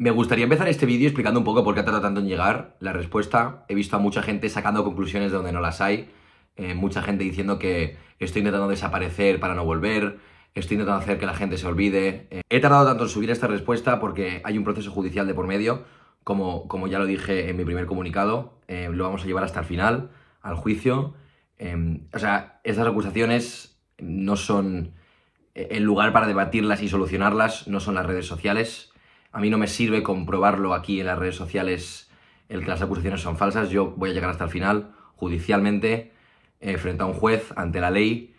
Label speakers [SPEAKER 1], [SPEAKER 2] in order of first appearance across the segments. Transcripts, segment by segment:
[SPEAKER 1] Me gustaría empezar este vídeo explicando un poco por qué ha tardado tanto en llegar la respuesta. He visto a mucha gente sacando conclusiones de donde no las hay, eh, mucha gente diciendo que estoy intentando desaparecer para no volver, estoy intentando hacer que la gente se olvide. Eh, he tardado tanto en subir esta respuesta porque hay un proceso judicial de por medio, como, como ya lo dije en mi primer comunicado, eh, lo vamos a llevar hasta el final, al juicio. Em, o sea, estas acusaciones no son el lugar para debatirlas y solucionarlas, no son las redes sociales a mí no me sirve comprobarlo aquí en las redes sociales el que las acusaciones son falsas. Yo voy a llegar hasta el final, judicialmente, eh, frente a un juez, ante la ley.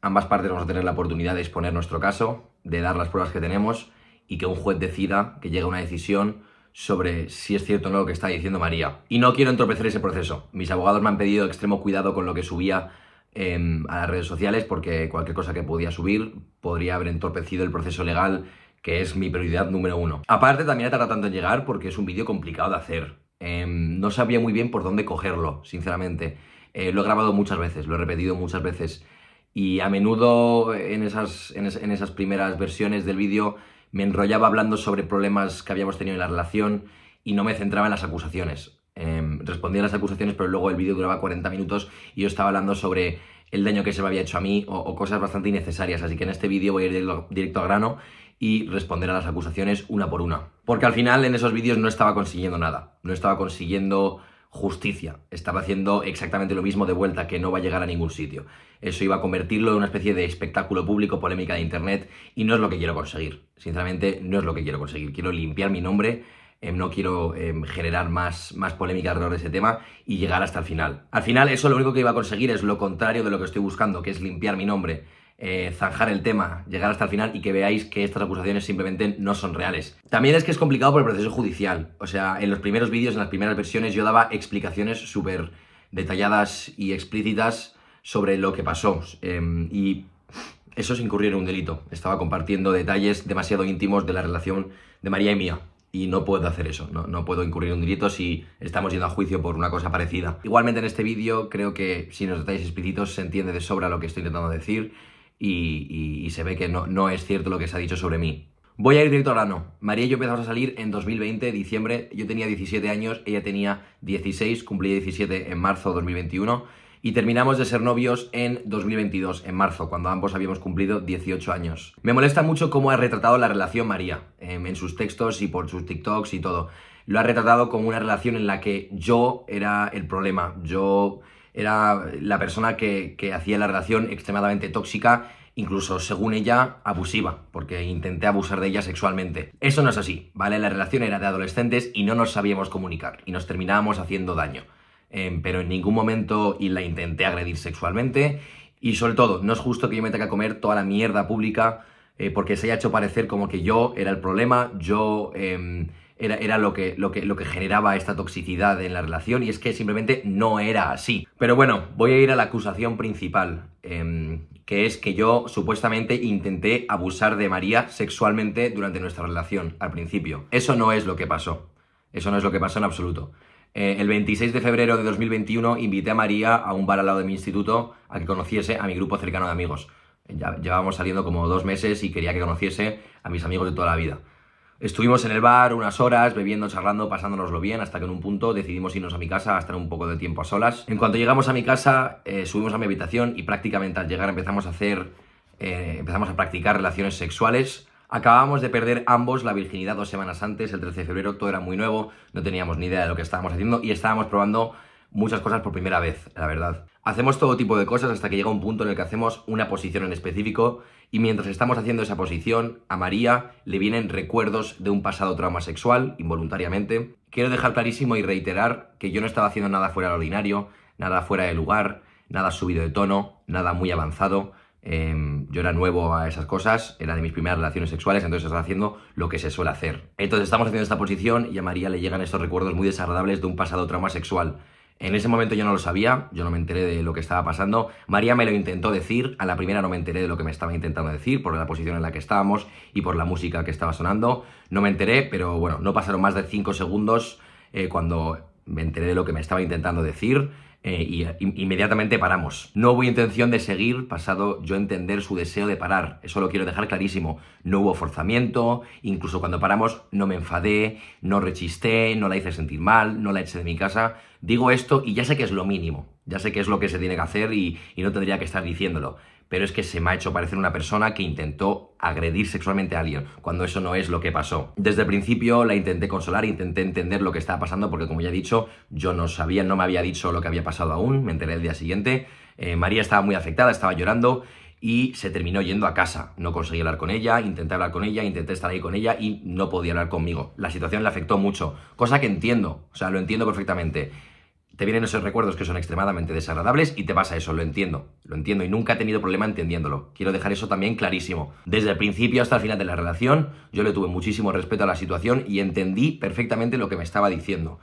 [SPEAKER 1] Ambas partes vamos a tener la oportunidad de exponer nuestro caso, de dar las pruebas que tenemos y que un juez decida, que llegue a una decisión sobre si es cierto o no lo que está diciendo María. Y no quiero entorpecer ese proceso. Mis abogados me han pedido extremo cuidado con lo que subía em, a las redes sociales porque cualquier cosa que podía subir podría haber entorpecido el proceso legal que es mi prioridad número uno. Aparte, también he tardado tanto en llegar porque es un vídeo complicado de hacer. Em, no sabía muy bien por dónde cogerlo, sinceramente. Eh, lo he grabado muchas veces, lo he repetido muchas veces. Y a menudo eh, en esas, en, esas primeras versiones del vídeo me enrollaba hablando sobre problemas que habíamos tenido en la relación y no me centraba en las acusaciones. Em, respondía a las acusaciones, pero luego el vídeo duraba 40 minutos y yo estaba hablando sobre el daño que se me había hecho a mí o, cosas bastante innecesarias. Así que en este vídeo voy a ir directo, al grano y responder a las acusaciones una por una. Porque al final en esos vídeos no estaba consiguiendo nada, no estaba consiguiendo justicia, estaba haciendo exactamente lo mismo de vuelta, que no va a llegar a ningún sitio. Eso iba a convertirlo en una especie de espectáculo público, polémica de Internet, y no es lo que quiero conseguir. Sinceramente, no es lo que quiero conseguir. Quiero limpiar mi nombre eh, no quiero eh, generar más, más polémica alrededor de ese tema y llegar hasta el final. Al final eso lo único que iba a conseguir es lo contrario de lo que estoy buscando, que es limpiar mi nombre eh, zanjar el tema, llegar hasta el final y que veáis que estas acusaciones simplemente no son reales. También es que es complicado por el proceso judicial. O sea, en los primeros vídeos, en las primeras versiones, yo daba explicaciones súper detalladas y explícitas sobre lo que pasó. Em, y eso es incurrir en un delito. Estaba compartiendo detalles demasiado íntimos de la relación de María y mía. Y no puedo hacer eso, no, puedo incurrir en un delito si estamos yendo a juicio por una cosa parecida. Igualmente en este vídeo creo que si nos detalles explícitos se entiende de sobra lo que estoy intentando decir y, se ve que no, no, es cierto lo que se ha dicho sobre mí. Voy a ir directo al grano. María y yo empezamos a salir en 2020, diciembre. Yo tenía 17 años, ella tenía 16, cumplí 17 en marzo de 2021 y terminamos de ser novios en 2022, en marzo, cuando ambos habíamos cumplido 18 años. Me molesta mucho cómo ha retratado la relación María, em, en sus textos y por sus TikToks y todo. Lo ha retratado como una relación en la que yo era el problema, yo era la persona que, hacía la relación extremadamente tóxica, incluso según ella, abusiva, porque intenté abusar de ella sexualmente. Eso no es así, ¿vale? La relación era de adolescentes y no nos sabíamos comunicar y nos terminábamos haciendo daño. Em, pero en ningún momento y la intenté agredir sexualmente y sobre todo, no es justo que yo me tenga que comer toda la mierda pública eh, porque se haya hecho parecer como que yo era el problema, yo... Em, era, lo, que, lo, que, generaba esta toxicidad en la relación y es que simplemente no era así. Pero bueno, voy a ir a la acusación principal, em, que es que yo supuestamente intenté abusar de María sexualmente durante nuestra relación al principio. Eso no es lo que pasó. Eso no es lo que pasó en absoluto. Eh, el 26 de febrero de 2021 invité a María a un bar al lado de mi instituto a que conociese a mi grupo cercano de amigos. Ya, llevábamos saliendo como dos meses y quería que conociese a mis amigos de toda la vida. Estuvimos en el bar unas horas, bebiendo, charlando, pasándonoslo bien, hasta que en un punto decidimos irnos a mi casa a estar un poco de tiempo a solas. En cuanto llegamos a mi casa, eh, subimos a mi habitación y prácticamente al llegar empezamos a hacer, eh, empezamos a practicar relaciones sexuales. Acabamos de perder ambos la virginidad dos semanas antes, el 13 de febrero, todo era muy nuevo, no teníamos ni idea de lo que estábamos haciendo y estábamos probando muchas cosas por primera vez, la verdad. Hacemos todo tipo de cosas hasta que llega un punto en el que hacemos una posición en específico y mientras estamos haciendo esa posición, a María le vienen recuerdos de un pasado trauma sexual, involuntariamente. Quiero dejar clarísimo y reiterar que yo no estaba haciendo nada fuera de ordinario, nada fuera de lugar, nada subido de tono, nada muy avanzado. Em, yo era nuevo a esas cosas, era de mis primeras relaciones sexuales, entonces estaba haciendo lo que se suele hacer. Entonces estamos haciendo esta posición y a María le llegan estos recuerdos muy desagradables de un pasado trauma sexual. En ese momento yo no lo sabía, yo no me enteré de lo que estaba pasando. María me lo intentó decir, a la primera no me enteré de lo que me estaba intentando decir por la posición en la que estábamos y por la música que estaba sonando. No me enteré, pero bueno, no pasaron más de 5 segundos eh, cuando me enteré de lo que me estaba intentando decir eh, y inmediatamente paramos. No hubo intención de seguir, pasado yo entender su deseo de parar. Eso lo quiero dejar clarísimo. No hubo forzamiento, incluso cuando paramos no me enfadé, no rechisté, no la hice sentir mal, no la eché de mi casa. Digo esto y ya sé que es lo mínimo, ya sé que es lo que se tiene que hacer y no tendría que estar diciéndolo pero es que se me ha hecho parecer una persona que intentó agredir sexualmente a alguien, cuando eso no es lo que pasó. Desde el principio la intenté consolar, intenté entender lo que estaba pasando, porque como ya he dicho, yo no sabía, no me había dicho lo que había pasado aún, me enteré el día siguiente. Eh, María estaba muy afectada, estaba llorando y se terminó yendo a casa. No conseguí hablar con ella, intenté hablar con ella, intenté estar ahí con ella y no podía hablar conmigo. La situación le afectó mucho, cosa que entiendo, o sea, lo entiendo perfectamente te vienen esos recuerdos que son extremadamente desagradables y te pasa eso, lo entiendo, lo entiendo y nunca he tenido problema entendiéndolo. Quiero dejar eso también clarísimo. Desde el principio hasta el final de la relación, yo le tuve muchísimo respeto a la situación y entendí perfectamente lo que me estaba diciendo.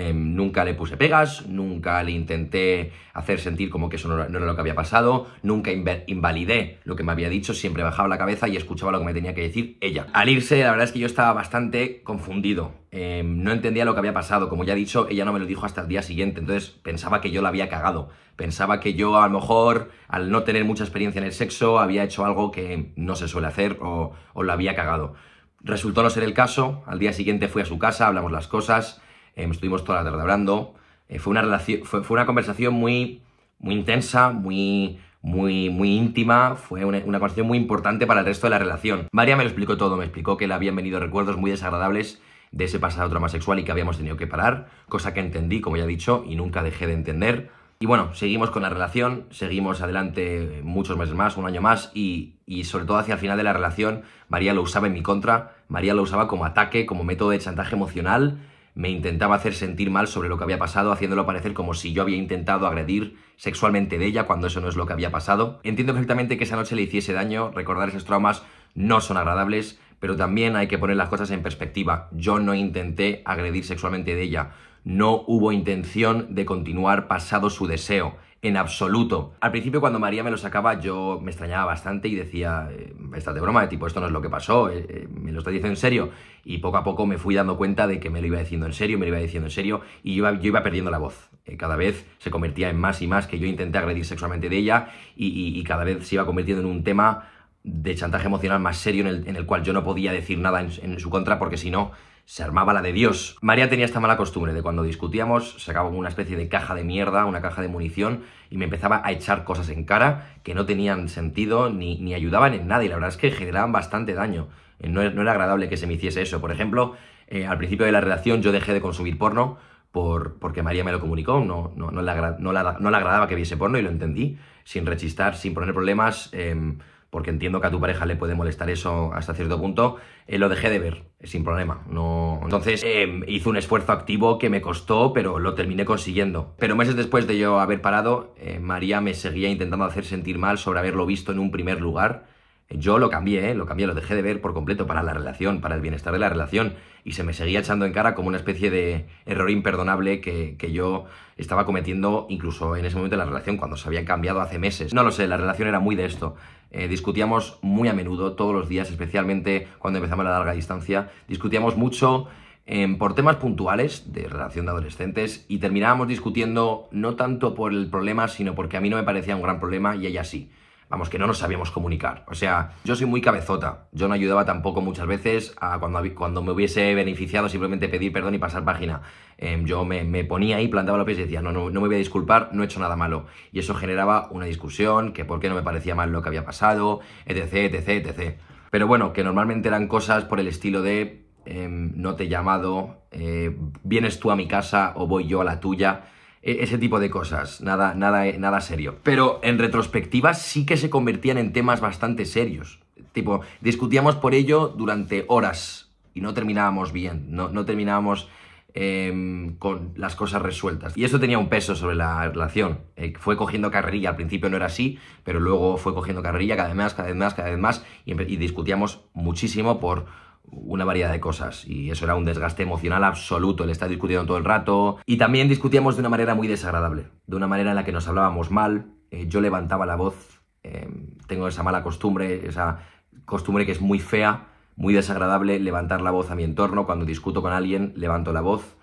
[SPEAKER 1] Em, nunca le puse pegas, nunca le intenté hacer sentir como que eso no, era lo que había pasado, nunca invalidé lo que me había dicho, siempre bajaba la cabeza y escuchaba lo que me tenía que decir ella. Al irse, la verdad es que yo estaba bastante confundido. Em, no entendía lo que había pasado. Como ya he dicho, ella no me lo dijo hasta el día siguiente. Entonces pensaba que yo la había cagado. Pensaba que yo, a lo mejor, al no tener mucha experiencia en el sexo, había hecho algo que no se suele hacer o, o había cagado. Resultó no ser el caso. Al día siguiente fui a su casa, hablamos las cosas Em, estuvimos toda la tarde hablando. Eh, fue, una fue, una conversación muy, muy intensa, muy, muy, muy íntima, fue una, una, conversación muy importante para el resto de la relación. María me lo explicó todo, me explicó que le habían venido recuerdos muy desagradables de ese pasado trauma sexual y que habíamos tenido que parar, cosa que entendí, como ya he dicho, y nunca dejé de entender. Y bueno, seguimos con la relación, seguimos adelante muchos meses más, un año más, y, y sobre todo hacia el final de la relación, María lo usaba en mi contra, María lo usaba como ataque, como método de chantaje emocional, me intentaba hacer sentir mal sobre lo que había pasado, haciéndolo parecer como si yo había intentado agredir sexualmente de ella cuando eso no es lo que había pasado. Entiendo perfectamente que esa noche le hiciese daño, recordar esos traumas no son agradables, pero también hay que poner las cosas en perspectiva. Yo no intenté agredir sexualmente de ella, no hubo intención de continuar pasado su deseo en absoluto. Al principio cuando María me lo sacaba yo me extrañaba bastante y decía, eh, estás de broma, tipo, esto no es lo que pasó, eh, eh, me lo está diciendo en serio. Y poco a poco me fui dando cuenta de que me lo iba diciendo en serio, me lo iba diciendo en serio y yo iba, yo perdiendo la voz. Cada vez se convertía en más y más que yo intenté agredir sexualmente de ella y, cada vez se iba convirtiendo en un tema de chantaje emocional más serio en el, en el, cual yo no podía decir nada en su contra porque si no se armaba la de Dios. María tenía esta mala costumbre de cuando discutíamos, sacaba una especie de caja de mierda, una caja de munición, y me empezaba a echar cosas en cara que no tenían sentido ni, ni ayudaban en nada, y la verdad es que generaban bastante daño. Eh, no, era agradable que se me hiciese eso. Por ejemplo, eh, al principio de la relación yo dejé de consumir porno por, porque María me lo comunicó, no, no, no, le, no, le agradaba que viese porno y lo entendí, sin rechistar, sin poner problemas. Em, porque entiendo que a tu pareja le puede molestar eso hasta cierto punto, eh, lo dejé de ver, eh, sin problema. No... Entonces eh, hice un esfuerzo activo que me costó, pero lo terminé consiguiendo. Pero meses después de yo haber parado, eh, María me seguía intentando hacer sentir mal sobre haberlo visto en un primer lugar. Yo lo cambié, lo cambié, lo dejé de ver por completo para la relación, para el bienestar de la relación, y se me seguía echando en cara como una especie de error imperdonable que, que yo estaba cometiendo incluso en ese momento de la relación, cuando se habían cambiado hace meses. No lo sé, la relación era muy de esto. Eh, discutíamos muy a menudo, todos los días, especialmente cuando empezamos la larga distancia. Discutíamos mucho em, por temas puntuales de relación de adolescentes y terminábamos discutiendo no tanto por el problema, sino porque a mí no me parecía un gran problema y ella sí vamos, que no nos sabíamos comunicar. O sea, yo soy muy cabezota. Yo no ayudaba tampoco muchas veces a cuando, cuando me hubiese beneficiado simplemente pedir perdón y pasar página. Em, yo me, ponía ahí, plantaba los pies y decía, no, no, no me voy a disculpar, no he hecho nada malo. Y eso generaba una discusión, que por qué no me parecía mal lo que había pasado, etc, etc, etc. Pero bueno, que normalmente eran cosas por el estilo de em, no te he llamado, eh, vienes tú a mi casa o voy yo a la tuya. E-, ese tipo de cosas, nada, nada, eh, nada serio. Pero en retrospectiva sí que se convertían en temas bastante serios. Tipo, discutíamos por ello durante horas y no terminábamos bien, no, terminábamos em, con las cosas resueltas. Y eso tenía un peso sobre la relación. Eh, fue cogiendo carrerilla, al principio no era así, pero luego fue cogiendo carrerilla cada vez más, cada vez más, cada vez más, y discutíamos muchísimo por una variedad de cosas y eso era un desgaste emocional absoluto, el estar discutiendo todo el rato y también discutíamos de una manera muy desagradable, de una manera en la que nos hablábamos mal, eh, yo levantaba la voz, em, tengo esa mala costumbre, esa costumbre que es muy fea, muy desagradable levantar la voz a mi entorno, cuando discuto con alguien levanto la voz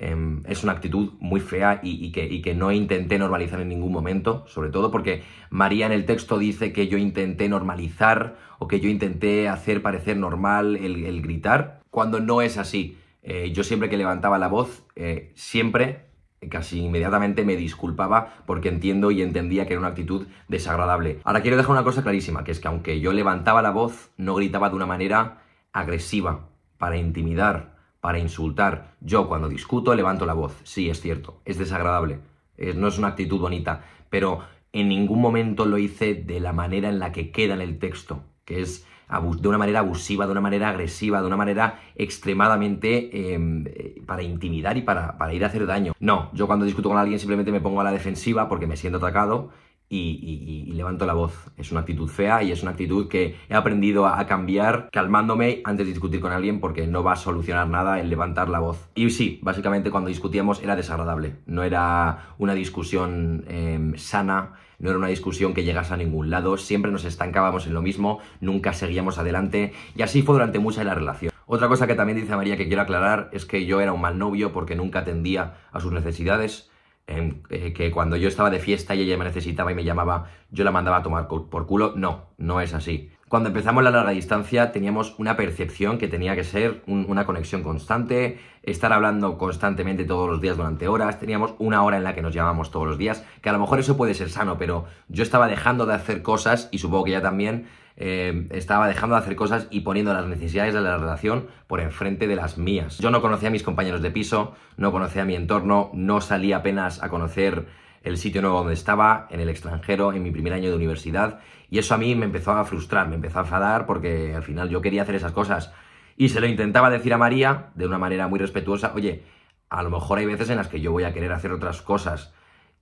[SPEAKER 1] Em, es una actitud muy fea y, que, no intenté normalizar en ningún momento, sobre todo porque María en el texto dice que yo intenté normalizar o que yo intenté hacer parecer normal el, gritar, cuando no es así. Eh, yo siempre que levantaba la voz, eh, siempre, casi inmediatamente me disculpaba porque entiendo y entendía que era una actitud desagradable. Ahora quiero dejar una cosa clarísima, que es que aunque yo levantaba la voz, no gritaba de una manera agresiva, para intimidar, para insultar. Yo cuando discuto levanto la voz. Sí, es cierto, es desagradable. no es una actitud bonita, pero en ningún momento lo hice de la manera en la que queda en el texto, que es de una manera abusiva, de una manera agresiva, de una manera extremadamente em, eh, para intimidar y para, para ir a hacer daño. No, yo cuando discuto con alguien simplemente me pongo a la defensiva porque me siento atacado y, levanto la voz. Es una actitud fea y es una actitud que he aprendido a, cambiar calmándome antes de discutir con alguien porque no va a solucionar nada el levantar la voz. Y sí, básicamente cuando discutíamos era desagradable, no era una discusión em, sana. No era una discusión que llegase a ningún lado, siempre nos estancábamos en lo mismo, nunca seguíamos adelante y así fue durante mucha de la relación. Otra cosa que también dice María que quiero aclarar es que yo era un mal novio porque nunca atendía a sus necesidades, eh, que cuando yo estaba de fiesta y ella me necesitaba y me llamaba, yo la mandaba a tomar por culo. No, no es así. Cuando empezamos la larga distancia teníamos una percepción que tenía que ser una conexión constante, estar hablando constantemente todos los días durante horas, teníamos una hora en la que nos llamábamos todos los días, que a lo mejor eso puede ser sano, pero yo estaba dejando de hacer cosas y supongo que ella también eh, estaba dejando de hacer cosas y poniendo las necesidades de la relación por enfrente de las mías. Yo no conocía a mis compañeros de piso, no conocía mi entorno, no salí apenas a conocer el sitio nuevo donde estaba, en el extranjero, en mi primer año de universidad, y eso a mí me empezó a frustrar, me empezó a enfadar porque al final yo quería hacer esas cosas. Y se lo intentaba decir a María de una manera muy respetuosa, oye, a lo mejor hay veces en las que yo voy a querer hacer otras cosas,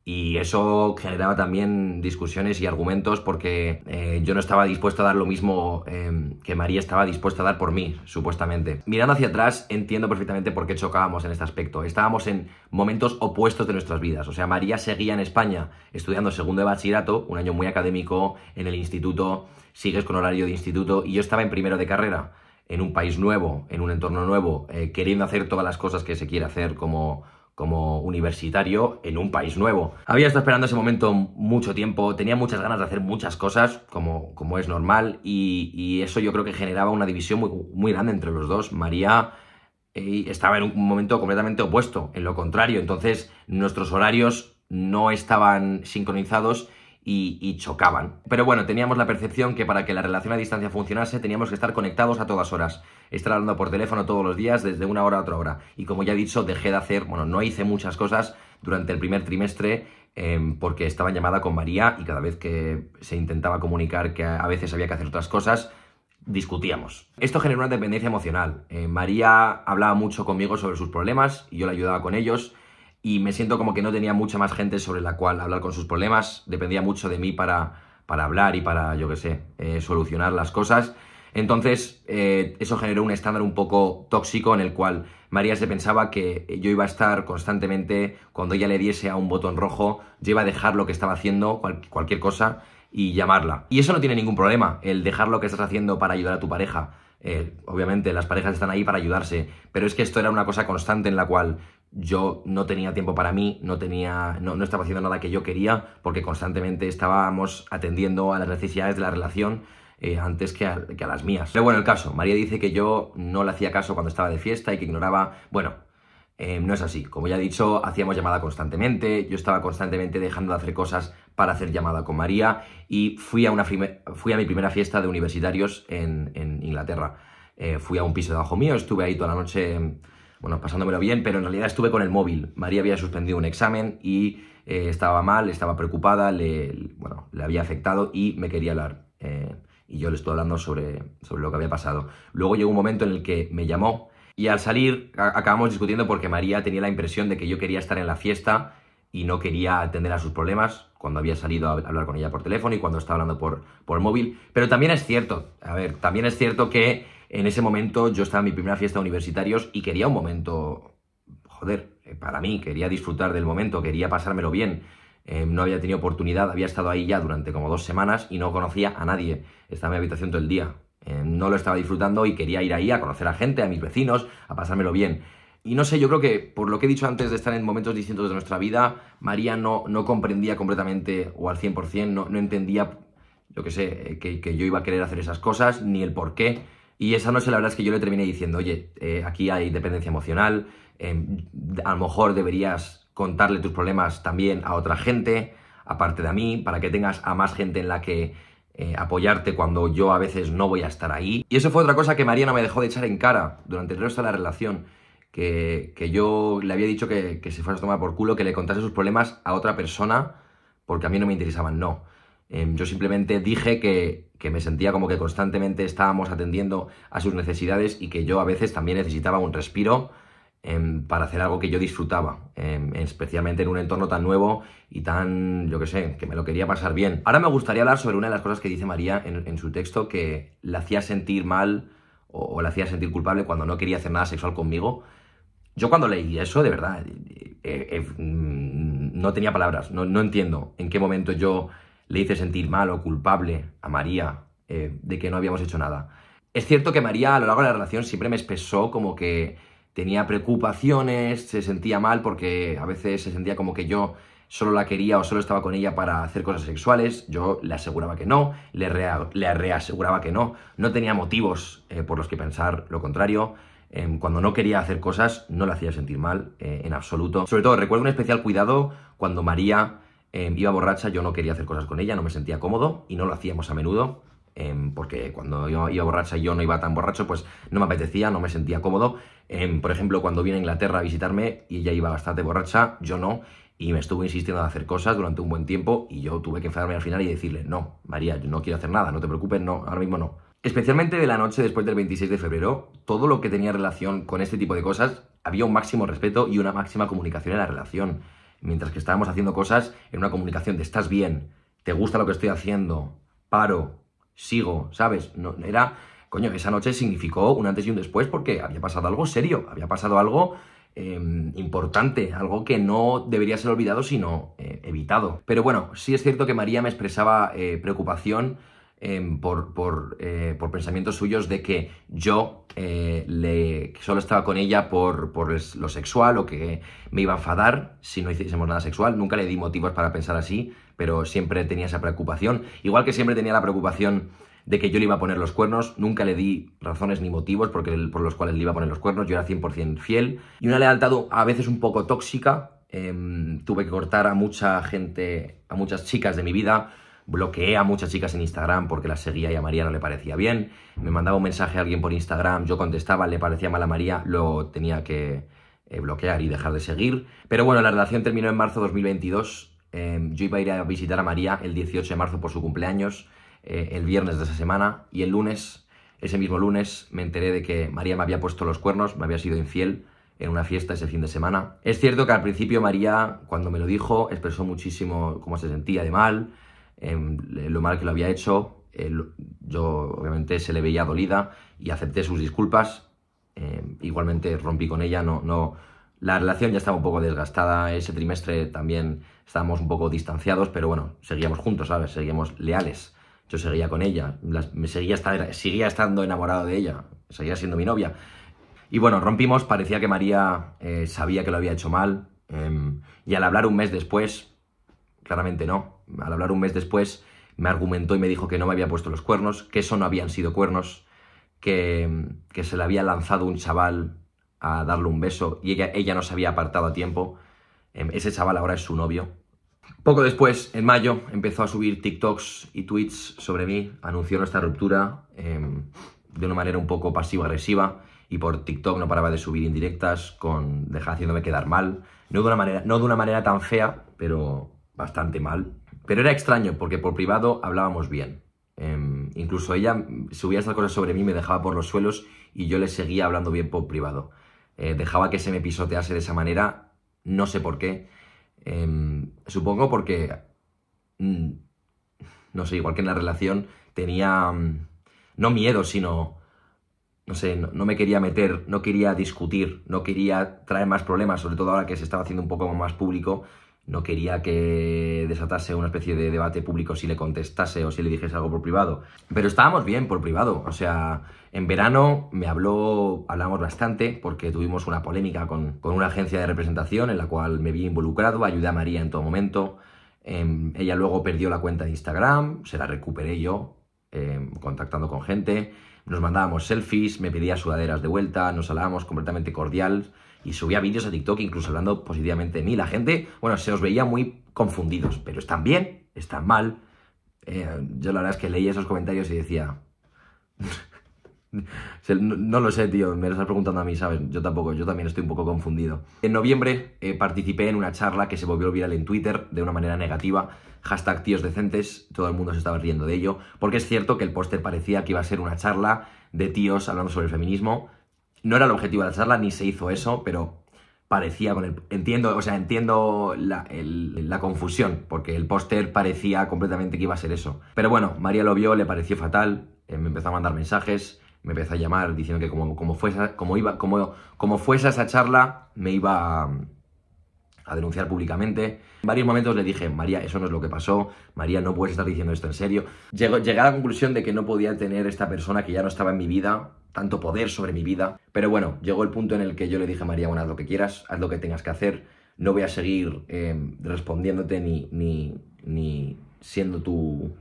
[SPEAKER 1] y eso generaba también discusiones y argumentos porque eh, yo no estaba dispuesto a dar lo mismo em, que María estaba dispuesta a dar por mí, supuestamente. Mirando hacia atrás, entiendo perfectamente por qué chocábamos en este aspecto. Estábamos en momentos opuestos de nuestras vidas. O sea, María seguía en España estudiando segundo de bachillerato, un año muy académico, en el instituto, sigues con horario de instituto, y yo estaba en primero de carrera, en un país nuevo, en un entorno nuevo, eh, queriendo hacer todas las cosas que se quiere hacer como como universitario en un país nuevo. Había estado esperando ese momento mucho tiempo, tenía muchas ganas de hacer muchas cosas, como, como es normal, y, eso yo creo que generaba una división muy, grande entre los dos. María eh, estaba en un momento completamente opuesto, en lo contrario, entonces nuestros horarios no estaban sincronizados y, chocaban. Pero bueno, teníamos la percepción que para que la relación a distancia funcionase teníamos que estar conectados a todas horas, estar hablando por teléfono todos los días desde una hora a otra hora. Y como ya he dicho, dejé de hacer, bueno, no hice muchas cosas durante el primer trimestre em, porque estaba llamada con María y cada vez que se intentaba comunicar que a veces había que hacer otras cosas, discutíamos. Esto generó una dependencia emocional. Eh, María hablaba mucho conmigo sobre sus problemas y yo la ayudaba con ellos y me siento como que no tenía mucha más gente sobre la cual hablar con sus problemas, dependía mucho de mí para, hablar y para, yo qué sé, eh, solucionar las cosas. Entonces, eh, eso generó un estándar un poco tóxico en el cual María se pensaba que yo iba a estar constantemente, cuando ella le diese a un botón rojo, yo iba a dejar lo que estaba haciendo, cualquier cosa, y llamarla. Y eso no tiene ningún problema, el dejar lo que estás haciendo para ayudar a tu pareja. Eh, obviamente, las parejas están ahí para ayudarse, pero es que esto era una cosa constante en la cual yo no tenía tiempo para mí, no, tenía, no, estaba haciendo nada que yo quería, porque constantemente estábamos atendiendo a las necesidades de la relación eh, antes que a, las mías. Pero bueno, el caso, María dice que yo no le hacía caso cuando estaba de fiesta y que ignoraba, bueno, eh, no es así. Como ya he dicho, hacíamos llamada constantemente, yo estaba constantemente dejando de hacer cosas para hacer llamada con María y fui a, una fui a mi primera fiesta de universitarios en, Inglaterra. Eh, fui a un piso de abajo mío, estuve ahí toda la noche bueno, pasándomelo bien, pero en realidad estuve con el móvil. María había suspendido un examen y eh, estaba mal, estaba preocupada, le, bueno, le había afectado y me quería hablar. Eh, y yo le estuve hablando sobre, sobre lo que había pasado. Luego llegó un momento en el que me llamó y al salir acabamos discutiendo porque María tenía la impresión de que yo quería estar en la fiesta y no quería atender a sus problemas cuando había salido a hablar con ella por teléfono y cuando estaba hablando por, por móvil. Pero también es cierto, a ver, también es cierto que en ese momento yo estaba en mi primera fiesta de universitarios y quería un momento, joder, eh, para mí, quería disfrutar del momento, quería pasármelo bien. Eh, no había tenido oportunidad, había estado ahí ya durante como dos semanas y no conocía a nadie. Estaba en mi habitación todo el día. Eh, no lo estaba disfrutando y quería ir ahí a conocer a gente, a mis vecinos, a pasármelo bien. Y no sé, yo creo que por lo que he dicho antes de estar en momentos distintos de nuestra vida, María no, comprendía completamente o al 100%, no, no entendía, yo que sé, que, que yo iba a querer hacer esas cosas, ni el por qué. Y esa noche la verdad es que yo le terminé diciendo, oye, eh, aquí hay dependencia emocional, eh, a lo mejor deberías contarle tus problemas también a otra gente, aparte de a mí, para que tengas a más gente en la que eh, apoyarte cuando yo a veces no voy a estar ahí. Y eso fue otra cosa que Mariana me dejó de echar en cara durante el resto de la relación, que, yo le había dicho que, que se fuera a tomar por culo, que le contase sus problemas a otra persona, porque a mí no me interesaban, no. Em, yo simplemente dije que que me sentía como que constantemente estábamos atendiendo a sus necesidades y que yo a veces también necesitaba un respiro em, para hacer algo que yo disfrutaba, em, especialmente en un entorno tan nuevo y tan, yo qué sé, que me lo quería pasar bien. Ahora me gustaría hablar sobre una de las cosas que dice María en, su texto que la hacía sentir mal o, la hacía sentir culpable cuando no quería hacer nada sexual conmigo. Yo cuando leí eso, de verdad, eh, eh, eh, mm, no tenía palabras, no, no entiendo en qué momento yo le hice sentir mal o culpable a María eh, de que no habíamos hecho nada. Es cierto que María a lo largo de la relación siempre me expresó como que tenía preocupaciones, se sentía mal porque a veces se sentía como que yo solo la quería o solo estaba con ella para hacer cosas sexuales, yo le aseguraba que no, le, le reaseguraba que no, no tenía motivos eh, por los que pensar lo contrario, em, cuando no quería hacer cosas no la hacía sentir mal eh, en absoluto. Sobre todo recuerdo un especial cuidado cuando María Em, iba borracha, yo no quería hacer cosas con ella, no me sentía cómodo y no lo hacíamos a menudo, em, porque cuando yo iba borracha y yo no iba tan borracho, pues no me apetecía, no me sentía cómodo. Em, por ejemplo, cuando vine a Inglaterra a visitarme y ella iba bastante borracha, yo no, y me estuvo insistiendo en hacer cosas durante un buen tiempo y yo tuve que enfadarme al final y decirle, no, María, yo no quiero hacer nada, no te preocupes, no, ahora mismo no. Especialmente de la noche después del 26 de febrero, todo lo que tenía relación con este tipo de cosas, había un máximo respeto y una máxima comunicación en la relación mientras que estábamos haciendo cosas en una comunicación de estás bien, te gusta lo que estoy haciendo, paro, sigo, ¿sabes? No, era, coño, esa noche significó un antes y un después porque había pasado algo serio, había pasado algo em, importante, algo que no debería ser olvidado sino eh, evitado. Pero bueno, sí es cierto que María me expresaba eh, preocupación Em, por, eh, por, pensamientos suyos de que yo eh, solo estaba con ella por, lo sexual o que me iba a enfadar si no hiciésemos nada sexual. Nunca le di motivos para pensar así, pero siempre tenía esa preocupación. Igual que siempre tenía la preocupación de que yo le iba a poner los cuernos, nunca le di razones ni motivos porque, por los cuales le iba a poner los cuernos, yo era 100% fiel. Y una lealtad a veces un poco tóxica, em, tuve que cortar a mucha gente, a muchas chicas de mi vida, bloqueé a muchas chicas en Instagram porque las seguía y a María no le parecía bien, me mandaba un mensaje a alguien por Instagram, yo contestaba, le parecía mal a María, lo tenía que eh, bloquear y dejar de seguir. Pero bueno, la relación terminó en marzo de 2022, em, yo iba a ir a visitar a María el 18 de marzo por su cumpleaños, eh, el viernes de esa semana, y el lunes, ese mismo lunes, me enteré de que María me había puesto los cuernos, me había sido infiel en una fiesta ese fin de semana. Es cierto que al principio María, cuando me lo dijo, expresó muchísimo cómo se sentía de mal, lo mal que lo había hecho. yo obviamente se le veía dolida y acepté sus disculpas. Eh, igualmente rompí con ella, no, no, la relación ya estaba un poco desgastada, ese trimestre también estábamos un poco distanciados, pero bueno, seguíamos juntos, ¿sabes? Seguíamos leales. Yo seguía con ella, me seguía, seguía estando enamorado de ella, seguía siendo mi novia. Y bueno, rompimos, parecía que María eh, sabía que lo había hecho mal, em, y al hablar un mes después, claramente no, al hablar un mes después, me argumentó y me dijo que no me había puesto los cuernos, que eso no habían sido cuernos, que, se le había lanzado un chaval a darle un beso y ella, no se había apartado a tiempo. Em, ese chaval ahora es su novio. Poco después, en mayo, empezó a subir TikToks y tweets sobre mí, anunció nuestra ruptura em, de una manera un poco pasiva agresiva y por TikTok no paraba de subir indirectas con dejar haciéndome quedar mal. No de una manera, no de una manera tan fea, pero bastante mal, pero era extraño porque por privado hablábamos bien. Em, incluso ella subía estas cosas sobre mí, me dejaba por los suelos y yo le seguía hablando bien por privado. Eh, dejaba que se me pisotease de esa manera, no sé por qué. Em, supongo porque, mm, no sé, igual que en la relación tenía, mm, no miedo, sino, no sé, no, me quería meter, no quería discutir, no quería traer más problemas, sobre todo ahora que se estaba haciendo un poco más público no quería que desatase una especie de debate público si le contestase o si le dijese algo por privado. Pero estábamos bien por privado, o sea, en verano me habló, hablamos bastante porque tuvimos una polémica con, una agencia de representación en la cual me vi involucrado, ayudé a María en todo momento. Em, ella luego perdió la cuenta de Instagram, se la recuperé yo, em, contactando con gente, nos mandábamos selfies, me pedía sudaderas de vuelta, nos hablábamos completamente cordial y subía vídeos a TikTok incluso hablando positivamente de mí. La gente, bueno, se os veía muy confundidos, pero están bien, están mal. Eh, yo la verdad es que leía esos comentarios y decía... No, lo sé, tío, me lo estás preguntando a mí, ¿sabes? Yo tampoco, yo también estoy un poco confundido. En noviembre eh, participé en una charla que se volvió viral en Twitter de una manera negativa, hashtag tíos decentes, todo el mundo se estaba riendo de ello, porque es cierto que el póster parecía que iba a ser una charla de tíos hablando sobre el feminismo, no era el objetivo de la charla, ni se hizo eso, pero parecía con Entiendo, o sea, entiendo la, confusión, porque el póster parecía completamente que iba a ser eso. Pero bueno, María lo vio, le pareció fatal, eh, me empezó a mandar mensajes, me empezó a llamar diciendo que como, fuese, como, iba, como, como fuese esa charla, me iba, a, a denunciar públicamente. En varios momentos le dije, María, eso no es lo que pasó, María, no puedes estar diciendo esto en serio. Llegó llegué a la conclusión de que no podía tener esta persona que ya no estaba en mi vida tanto poder sobre mi vida. Pero bueno, llegó el punto en el que yo le dije María, bueno, haz lo que quieras, haz lo que tengas que hacer, no voy a seguir em, respondiéndote ni, ni, ni siendo tú...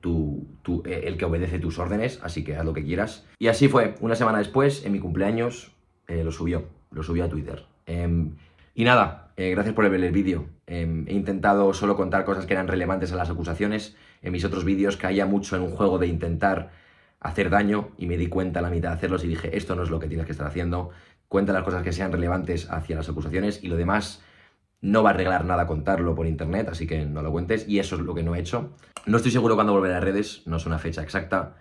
[SPEAKER 1] tu, tu, e, el que obedece tus órdenes, así que haz lo que quieras. Y así fue, una semana después, en mi cumpleaños, eh, lo subió, lo subió a Twitter. Em, y nada, eh, gracias por ver el vídeo. Em, he intentado solo contar cosas que eran relevantes a las acusaciones. En mis otros vídeos caía mucho en un juego de intentar hacer daño y me di cuenta a la mitad de hacerlos y dije, esto no es lo que tienes que estar haciendo. Cuenta las cosas que sean relevantes hacia las acusaciones y lo demás no va a arreglar nada contarlo por internet, así que no lo cuentes. Y eso es lo que no he hecho. No estoy seguro cuándo volveré a redes, no es una fecha exacta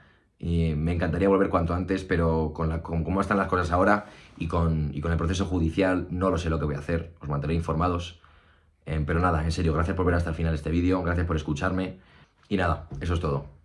[SPEAKER 1] me encantaría volver cuanto antes, pero con, la, cómo están las cosas ahora y con, y con, el proceso judicial no lo sé lo que voy a hacer, os mantendré informados. Eh, pero nada, en serio, gracias por ver hasta el final este vídeo, gracias por escucharme y nada, eso es todo.